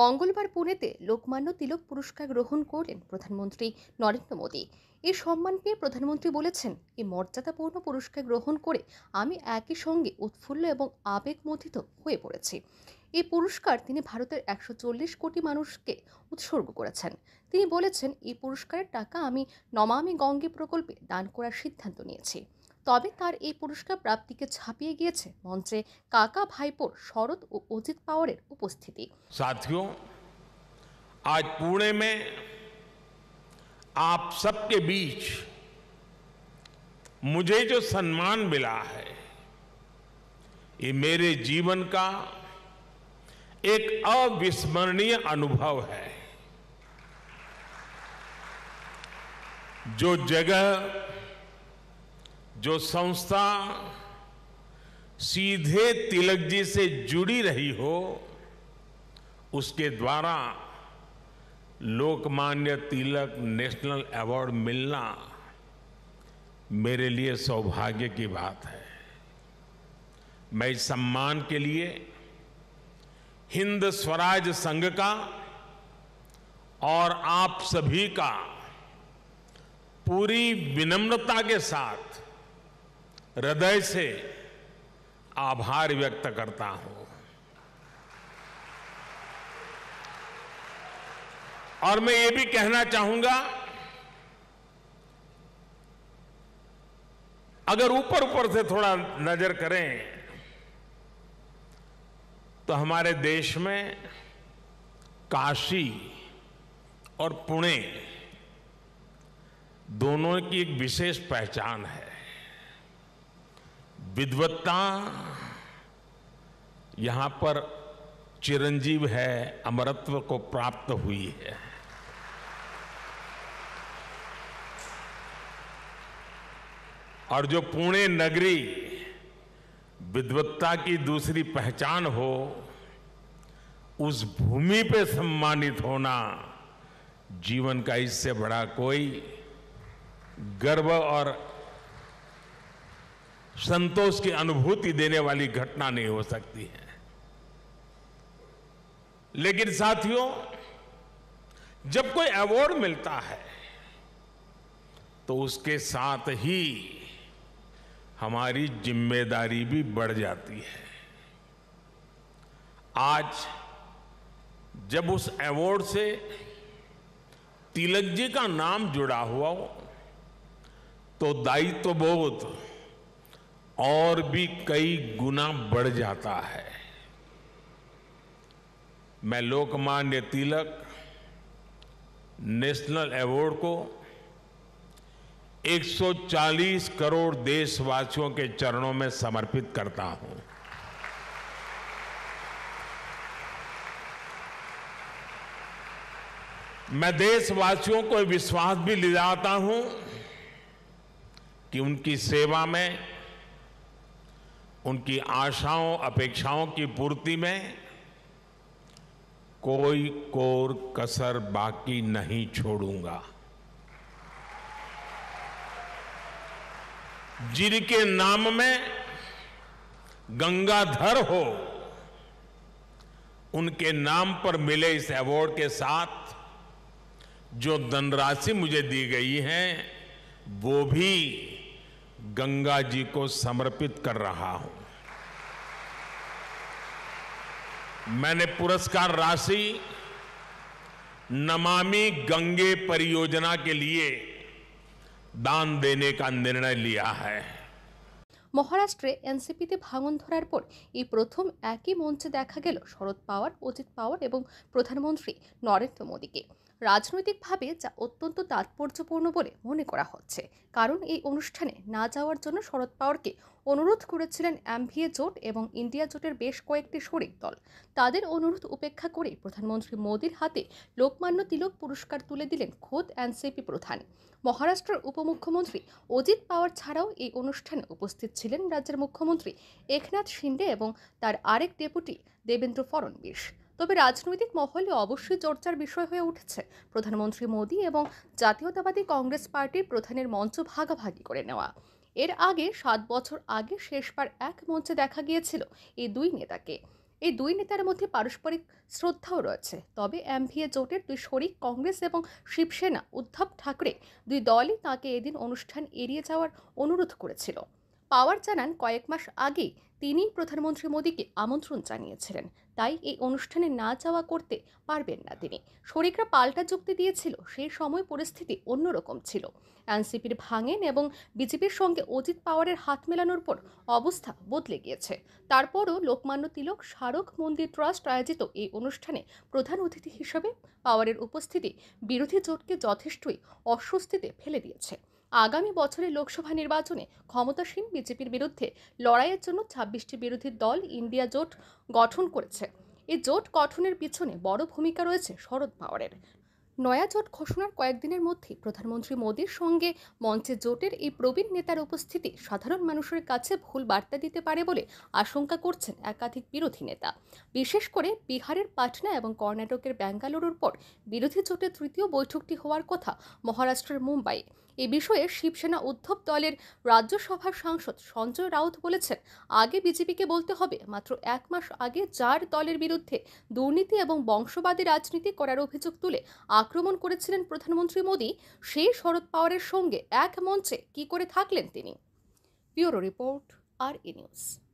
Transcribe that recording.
মঙ্গলবার পুনেতে লোকমান্য তিলক পুরস্কার গ্রহণ করলেন প্রধানমন্ত্রী নরেন্দ্র মোদী এই সম্মান পেয়ে প্রধানমন্ত্রী বলেছেন এই মর্যাদাপূর্ণ পুরস্কার গ্রহণ করে আমি একই সঙ্গে উৎফুল্ল এবং আবেগমথিত হয়ে পড়েছি এই পুরস্কার তিনি ভারতের একশো চল্লিশ কোটি মানুষকে উৎসর্গ করেছেন তিনি বলেছেন এই পুরস্কারের টাকা আমি নমামি গঙ্গে প্রকল্পে দান করার সিদ্ধান্ত নিয়েছি तब यह पुरस्कार प्राप्ति के छापिए गए मंचे काका भाईपोर शरद और अजित पावर उपस्थिति साथियों आज पुणे में आप सबके बीच मुझे जो सम्मान मिला है ये मेरे जीवन का एक अविस्मरणीय अनुभव है जो जगह जो संस्था सीधे तिलक जी से जुड़ी रही हो उसके द्वारा लोकमान्य तिलक नेशनल अवार्ड मिलना मेरे लिए सौभाग्य की बात है मैं इस सम्मान के लिए हिंद स्वराज संघ का और आप सभी का पूरी विनम्रता के साथ हृदय से आभार व्यक्त करता हूं और मैं ये भी कहना चाहूंगा अगर ऊपर ऊपर से थोड़ा नजर करें तो हमारे देश में काशी और पुणे दोनों की एक विशेष पहचान है विद्वत्ता यहां पर चिरंजीव है अमरत्व को प्राप्त हुई है और जो पुणे नगरी विद्वत्ता की दूसरी पहचान हो उस भूमि पे सम्मानित होना जीवन का इससे बड़ा कोई गर्व और संतोष की अनुभूति देने वाली घटना नहीं हो सकती है लेकिन साथियों जब कोई अवार्ड मिलता है तो उसके साथ ही हमारी जिम्मेदारी भी बढ़ जाती है आज जब उस अवार्ड से तिलक जी का नाम जुड़ा हुआ हो तो दायित्व तो बहुत और भी कई गुना बढ़ जाता है मैं लोकमान्य तिलक नेशनल अवार्ड को 140 करोड़ देशवासियों के चरणों में समर्पित करता हूं मैं देशवासियों को विश्वास भी दिलाता जाता हूं कि उनकी सेवा में उनकी आशाओं अपेक्षाओं की पूर्ति में कोई कोर कसर बाकी नहीं छोड़ूंगा जिनके नाम में गंगाधर हो उनके नाम पर मिले इस अवार्ड के साथ जो धनराशि मुझे दी गई है वो भी गंगा जी को समर्पित कर रहा हूं मैंने पुरस्कार राशि नमामि गंगे परियोजना के लिए दान देने का निर्णय लिया है महाराष्ट्र एनसीपी भांगन धरार पर यह प्रथम एक ही मंच देखा गल शरद पवार अजित पवार प्रधानमंत्री नरेंद्र मोदी के রাজনৈতিকভাবে যা অত্যন্ত তাৎপর্যপূর্ণ বলে মনে করা হচ্ছে কারণ এই অনুষ্ঠানে না যাওয়ার জন্য শরদ পাওয়ারকে অনুরোধ করেছিলেন অ্যাম্ভিএ জোট এবং ইন্ডিয়া জোটের বেশ কয়েকটি শরিক দল তাদের অনুরোধ উপেক্ষা করে প্রধানমন্ত্রী মোদীর হাতে লোকমান্য তিলক পুরস্কার তুলে দিলেন খোদ এনসিপি প্রধান মহারাষ্ট্রের উপমুখ্যমন্ত্রী অজিত পাওয়ার ছাড়াও এই অনুষ্ঠানে উপস্থিত ছিলেন রাজ্যের মুখ্যমন্ত্রী একনাথ শিন্ডে এবং তার আরেক ডেপুটি দেবেন্দ্র ফড়নবিশ তবে রাজনৈতিক মহলে অবশ্যই চর্চার বিষয় হয়ে উঠেছে প্রধানমন্ত্রী মোদী এবং জাতীয়তাবাদী কংগ্রেস পার্টির প্রধানের মঞ্চ ভাগাভাগি করে নেওয়া এর আগে সাত বছর আগে শেষবার এক মঞ্চে দেখা গিয়েছিল এই দুই নেতাকে এই দুই নেতার মধ্যে পারস্পরিক শ্রদ্ধাও রয়েছে তবে এমভিএ জোটের দুই শরিক কংগ্রেস এবং শিবসেনা উদ্ধব ঠাকরে দুই দলই তাকে এদিন অনুষ্ঠান এড়িয়ে যাওয়ার অনুরোধ করেছিল পাওয়ার জানান কয়েক মাস আগে তিনি প্রধানমন্ত্রী মোদীকে আমন্ত্রণ জানিয়েছিলেন তাই এই অনুষ্ঠানে না যাওয়া করতে পারবেন না তিনি শরিকরা পাল্টা যুক্তি দিয়েছিল সেই সময় পরিস্থিতি অন্যরকম ছিল এনসিপির ভাঙেন এবং বিজেপির সঙ্গে অজিত পাওয়ারের হাত মেলানোর পর অবস্থা বদলে গিয়েছে তারপরও লোকমান্য তিলক স্মারক মন্দির ট্রাস্ট আয়োজিত এই অনুষ্ঠানে প্রধান অতিথি হিসেবে পাওয়ারের উপস্থিতি বিরোধী জোটকে যথেষ্টই অস্বস্তিতে ফেলে দিয়েছে আগামী বছরের লোকসভা নির্বাচনে ক্ষমতাসীন বিজেপির বিরুদ্ধে লড়াইয়ের জন্য ছাব্বিশটি বিরোধী দল ইন্ডিয়া জোট গঠন করেছে এই জোট গঠনের পিছনে বড় ভূমিকা রয়েছে শরদ পাওয়ারের নয়া জোট ঘোষণার কয়েকদিনের মধ্যেই প্রধানমন্ত্রী মোদীর সঙ্গে মঞ্চে জোটের এই প্রবীণ নেতার উপস্থিতি সাধারণ মানুষের কাছে ভুল বার্তা দিতে পারে বলে আশঙ্কা করছেন একাধিক বিরোধী নেতা বিশেষ করে বিহারের পাটনা এবং কর্ণাটকের ব্যাঙ্গালুরুর পর বিরোধী জোটের তৃতীয় বৈঠকটি হওয়ার কথা মহারাষ্ট্রের মুম্বাইয়ে এ বিষয়ে শিবসেনা উদ্ধব দলের রাজ্যসভার সাংসদ সঞ্জয় রাউত বলেছেন আগে বিজেপিকে বলতে হবে মাত্র এক মাস আগে যার দলের বিরুদ্ধে দুর্নীতি এবং বংশবাদী রাজনীতি করার অভিযোগ তুলে আক্রমণ করেছিলেন প্রধানমন্ত্রী মোদী সেই শরদ পাওয়ারের সঙ্গে এক মঞ্চে কি করে থাকলেন তিনি ব্যুরো রিপোর্ট আর ইনিউজ নিউজ